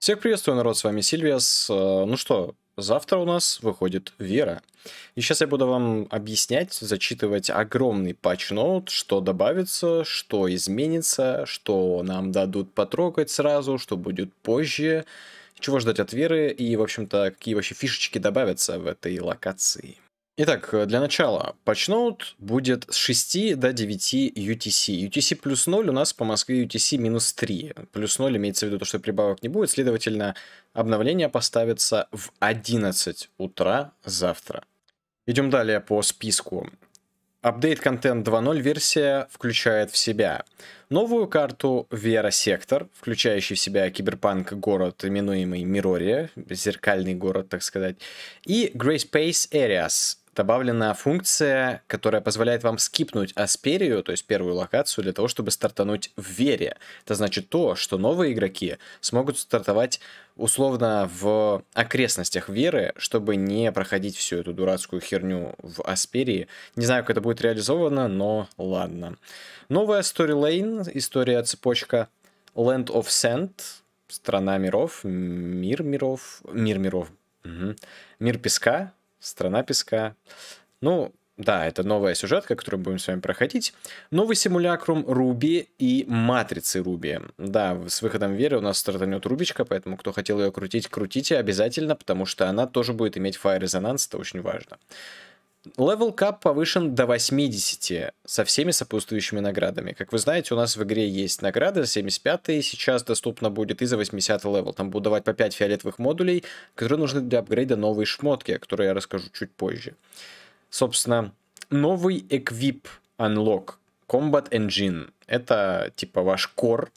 Всех приветствую, народ, с вами Сильвиас. Э, ну что, завтра у нас выходит Вера. И сейчас я буду вам объяснять, зачитывать огромный патч-ноут, что добавится, что изменится, что нам дадут потрогать сразу, что будет позже, чего ждать от Веры и, в общем-то, какие вообще фишечки добавятся в этой локации. Итак, э, для начала, почноут будет с 6 до 9 UTC. UTC плюс 0 у нас по Москве UTC минус 3. Плюс 0 имеется в виду то, что прибавок не будет, следовательно, обновление поставится в 11 утра завтра. Идем далее по списку. Апдейт контент 2.0 версия включает в себя новую карту Вера Сектор, включающий в себя киберпанк город, именуемый Мирория, зеркальный город, так сказать, и Grey Space Areas, добавлена функция, которая позволяет вам скипнуть Асперию, то есть первую локацию, для того, чтобы стартануть в Вере. Это значит то, что новые игроки смогут стартовать условно в окрестностях Веры, чтобы не проходить всю эту дурацкую херню в Асперии. Не знаю, как это будет реализовано, но ладно. Новая сторилейн, история цепочка Land of Sand, страна миров, мир миров, мир миров, угу. мир песка, страна песка. Ну, да, это новая сюжетка, которую будем с вами проходить. Новый симулякрум Руби и матрицы Руби. Да, с выходом веры у нас стартанет Рубичка, поэтому кто хотел ее крутить, крутите обязательно, потому что она тоже будет иметь фаер-резонанс, это очень важно. Левел кап повышен до 80 со всеми сопутствующими наградами. Как вы знаете, у нас в игре есть награды, 75 сейчас доступно будет и за 80 левел. Там будут давать по 5 фиолетовых модулей, которые нужны для апгрейда новой шмотки, о которой я расскажу чуть позже. Собственно, новый эквип Unlock Combat Engine. Это типа ваш core.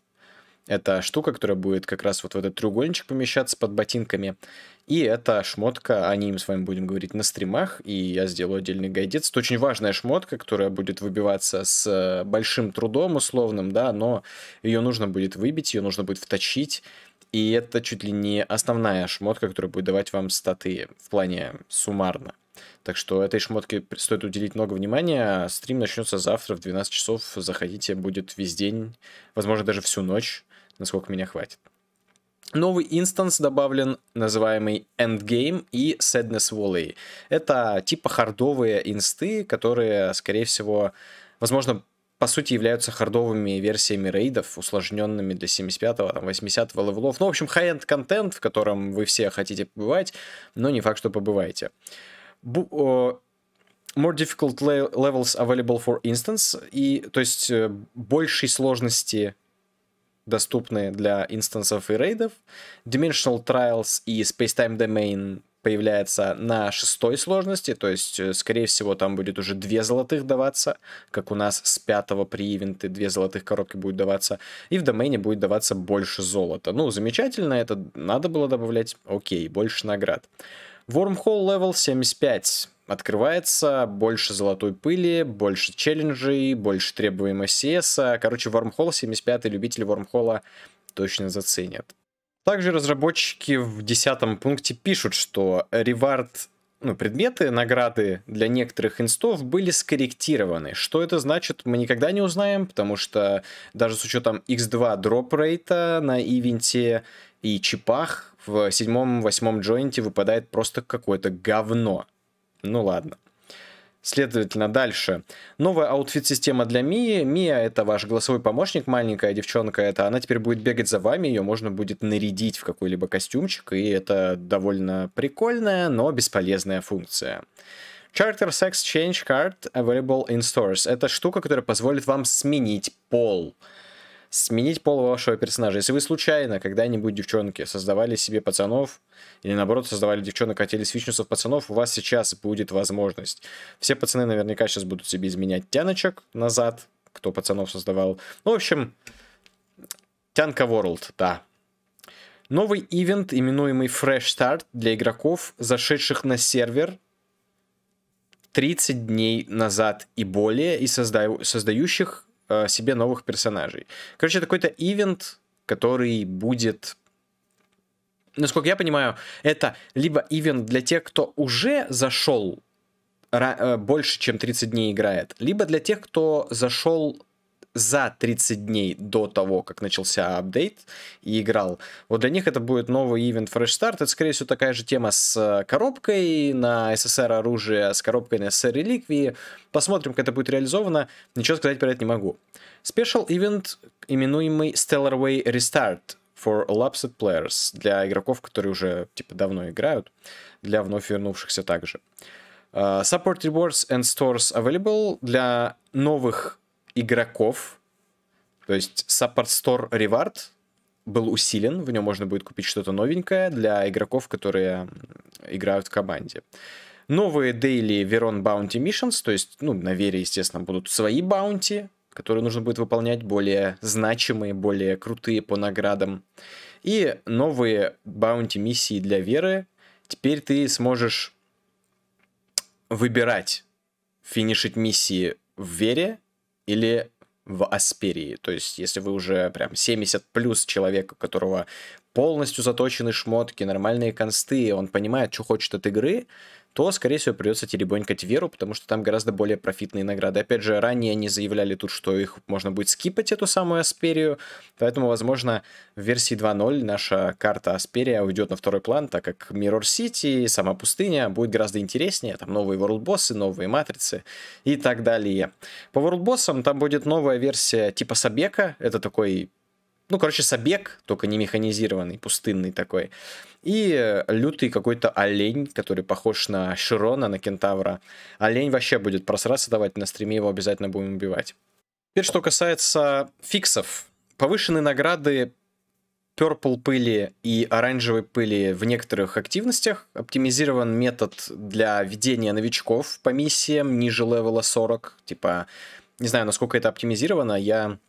Это штука, которая будет как раз вот в этот треугольничек помещаться под ботинками. И это шмотка, о ней мы с вами будем говорить на стримах, и я сделаю отдельный гайдец. Это очень важная шмотка, которая будет выбиваться с э, большим трудом условным, да, но ее нужно будет выбить, ее нужно будет вточить. И это чуть ли не основная шмотка, которая будет давать вам статы в плане суммарно. Так что этой шмотке стоит уделить много внимания. Стрим начнется завтра в 12 часов. Заходите, будет весь день, возможно, даже всю ночь насколько меня хватит. Новый инстанс добавлен, называемый Endgame и Sadness Valley. Это типа хардовые инсты, которые, скорее всего, возможно, по сути являются хардовыми версиями рейдов, усложненными до 75-го, там, 80-го левелов. Ну, в общем, high-end контент, в котором вы все хотите побывать, но не факт, что побываете. Бу more difficult levels available for instance, и, то есть, э, большей сложности доступны для инстансов и рейдов. Dimensional Trials и Space-Time Domain появляется на шестой сложности, то есть, э, скорее всего, там будет уже две золотых даваться, как у нас с пятого при ивенты две золотых коробки будет даваться, и в домене будет даваться больше золота. Ну, замечательно, это надо было добавлять, окей, больше наград. Wormhole Level 75 открывается, больше золотой пыли, больше челленджей, больше требуемого CS. Короче, Wormhole 75-й любители Wormhole точно заценят. Также разработчики в десятом пункте пишут, что ревард ну, предметы, награды для некоторых инстов были скорректированы. Что это значит, мы никогда не узнаем, потому что даже с учетом X2 дроп-рейта на ивенте и чипах в седьмом-восьмом джойнте выпадает просто какое-то говно. Ну ладно. Следовательно, дальше. Новая аутфит-система для Мии. Мия — это ваш голосовой помощник, маленькая девчонка. Это она теперь будет бегать за вами, ее можно будет нарядить в какой-либо костюмчик, и это довольно прикольная, но бесполезная функция. Character Sex Change Card Available in Stores. Это штука, которая позволит вам сменить пол. Uh, сменить пол вашего персонажа. Если вы случайно когда-нибудь, девчонки, создавали себе пацанов, или наоборот, создавали девчонок, хотели свичнуться в пацанов, у вас сейчас будет возможность. Все пацаны наверняка сейчас будут себе изменять тяночек назад, кто пацанов создавал. Ну, в общем, Тянка World, да. Новый ивент, именуемый Fresh Start для игроков, зашедших на сервер 30 дней назад и более, и созда... создающих Э, себе новых персонажей. Короче, это какой-то ивент, который будет насколько я понимаю, это либо ивент для тех, кто уже зашел э, больше, чем 30 дней играет, либо для тех, кто зашел за 30 дней до того, как начался апдейт и играл. Вот для них это будет новый ивент Fresh Start. Это, скорее всего, такая же тема с э, коробкой на SSR оружие, с коробкой на SSR реликвии. Посмотрим, как это будет реализовано. Ничего сказать про это не могу. Special event именуемый Stellar Way Restart for Lapsed Players, для игроков, которые уже, типа, давно играют, для вновь вернувшихся также. Uh, support Rewards and Stores available для новых игроков. То есть Support Store Reward был усилен, в нем можно будет купить что-то новенькое для игроков, которые играют в команде. Новые дейли Veron Bounty Missions, то есть, ну, на Вере, естественно, будут свои баунти, которые нужно будет выполнять, более значимые, более крутые по наградам. И новые баунти-миссии для Веры. Теперь ты сможешь выбирать, финишить миссии в Вере или в Асперии. То есть, если вы уже прям 70 плюс человек, у которого полностью заточены шмотки, нормальные консты, он понимает, что хочет от игры, то, скорее всего, придется теребонькать веру, потому что там гораздо более профитные награды. Опять же, ранее они заявляли тут, что их можно будет скипать, эту самую Асперию, поэтому, возможно, в версии 2.0 наша карта Асперия уйдет на второй план, так как Mirror City, сама пустыня будет гораздо интереснее, там новые ворлдбоссы, новые матрицы и так далее. По ворлдбоссам там будет новая версия типа Собека, это такой ну, короче, Сабек, только не механизированный, пустынный такой. И э, лютый какой-то олень, который похож на Широна, на кентавра. Олень вообще будет просраться давать, на стриме его обязательно будем убивать. Теперь, что касается фиксов. Повышенные награды перпл пыли и оранжевой пыли в некоторых активностях. Оптимизирован метод для ведения новичков по миссиям ниже левела 40. Типа, не знаю, насколько это оптимизировано. Я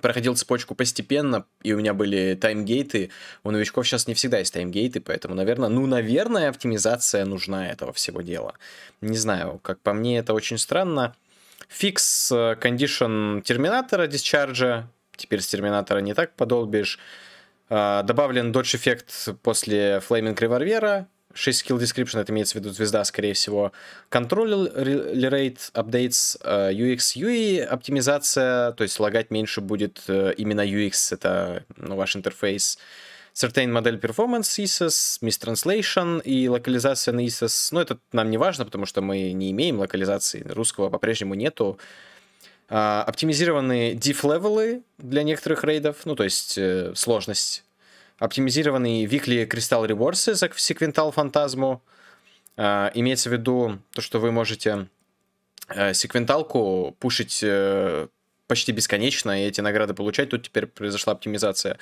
проходил цепочку постепенно, и у меня были таймгейты. У новичков сейчас не всегда есть таймгейты, поэтому, наверное, ну, наверное, оптимизация нужна этого всего дела. Не знаю, как по мне, это очень странно. Фикс э, кондишн терминатора, дисчарджа. Теперь с терминатора не так подолбишь. А, добавлен додж эффект после флейминг револьвера. 6 skill description, это имеется в виду звезда, скорее всего. Control rate updates, э, UX, UI, e оптимизация, то есть лагать меньше будет э, именно UX, это ну, ваш интерфейс. Certain модель performance ISIS, e mistranslation и локализация на ISIS. E ну, это нам не важно, потому что мы не имеем локализации, русского по-прежнему нету. А, оптимизированные diff-левелы для некоторых рейдов, ну, то есть э, сложность оптимизированный Weekly Crystal Rewards за секвентал фантазму. имеется в виду то, что вы можете э, секвенталку пушить э, почти бесконечно, и эти награды получать. Тут теперь произошла оптимизация.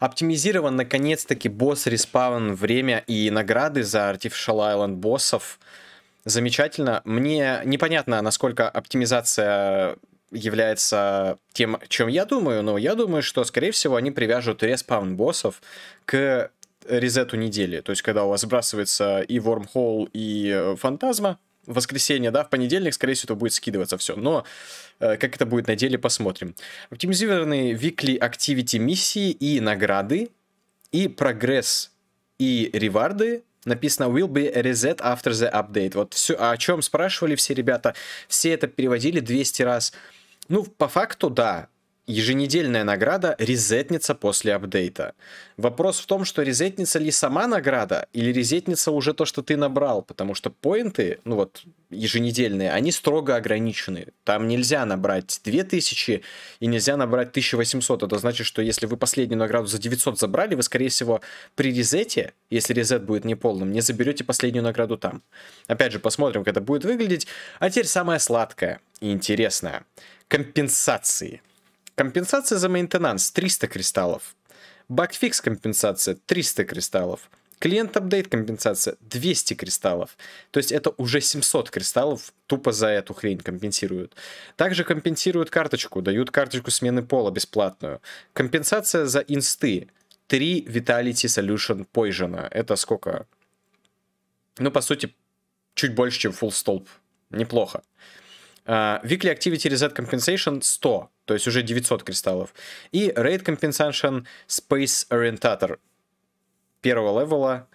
Оптимизирован, наконец-таки, босс респаун, время и награды за Artificial Island боссов. Замечательно. Мне непонятно, насколько оптимизация является тем, чем я думаю, но я думаю, что, скорее всего, они привяжут респаун боссов к резету недели. То есть, когда у вас сбрасывается и wormhole, и э, Фантазма, в воскресенье, да, в понедельник, скорее всего, это будет скидываться все. Но э, как это будет на деле, посмотрим. Оптимизированные weekly activity миссии и награды, и прогресс, и реварды написано will be reset after the update. Вот все, о чем спрашивали все ребята, все это переводили 200 раз. Ну, по факту, да. Еженедельная награда резетница после апдейта. Вопрос в том, что резетница ли сама награда, или резетница уже то, что ты набрал, потому что поинты, ну вот, еженедельные, они строго ограничены. Там нельзя набрать 2000 и нельзя набрать 1800. Это значит, что если вы последнюю награду за 900 забрали, вы, скорее всего, при резете, если резет будет неполным, не заберете последнюю награду там. Опять же, посмотрим, как это будет выглядеть. А теперь самое сладкое и интересное. Компенсации. Компенсация за мейнтенанс 300 кристаллов. багфикс компенсация 300 кристаллов. Клиент апдейт компенсация 200 кристаллов. То есть это уже 700 кристаллов тупо за эту хрень компенсируют. Также компенсируют карточку, дают карточку смены пола бесплатную. Компенсация за инсты 3 Vitality Solution Poison. Это сколько? Ну, по сути, чуть больше, чем Full столб, Неплохо. Uh, weekly Activity Reset Compensation 100, то есть уже 900 кристаллов. И Rate Compensation Space Orientator первого левела.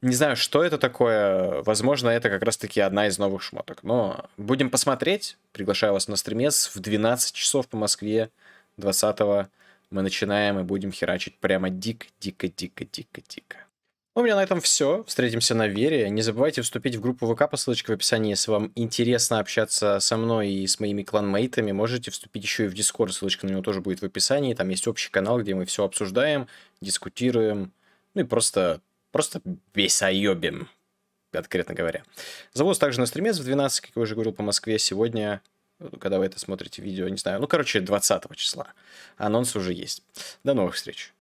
Не знаю, что это такое. Возможно, это как раз-таки одна из новых шмоток. Но будем посмотреть. Приглашаю вас на стримец в 12 часов по Москве 20 мы начинаем и будем херачить прямо дико-дико-дико-дико-дико. Ну, у меня на этом все. Встретимся на Вере. Не забывайте вступить в группу ВК по ссылочке в описании. Если вам интересно общаться со мной и с моими кланмейтами, можете вступить еще и в Дискорд. Ссылочка на него тоже будет в описании. Там есть общий канал, где мы все обсуждаем, дискутируем. Ну и просто, просто бесоебим, откровенно говоря. Завоз также на стримец в 12, как я уже говорил, по Москве. Сегодня когда вы это смотрите видео, не знаю. Ну, короче, 20 числа. Анонс уже есть. До новых встреч.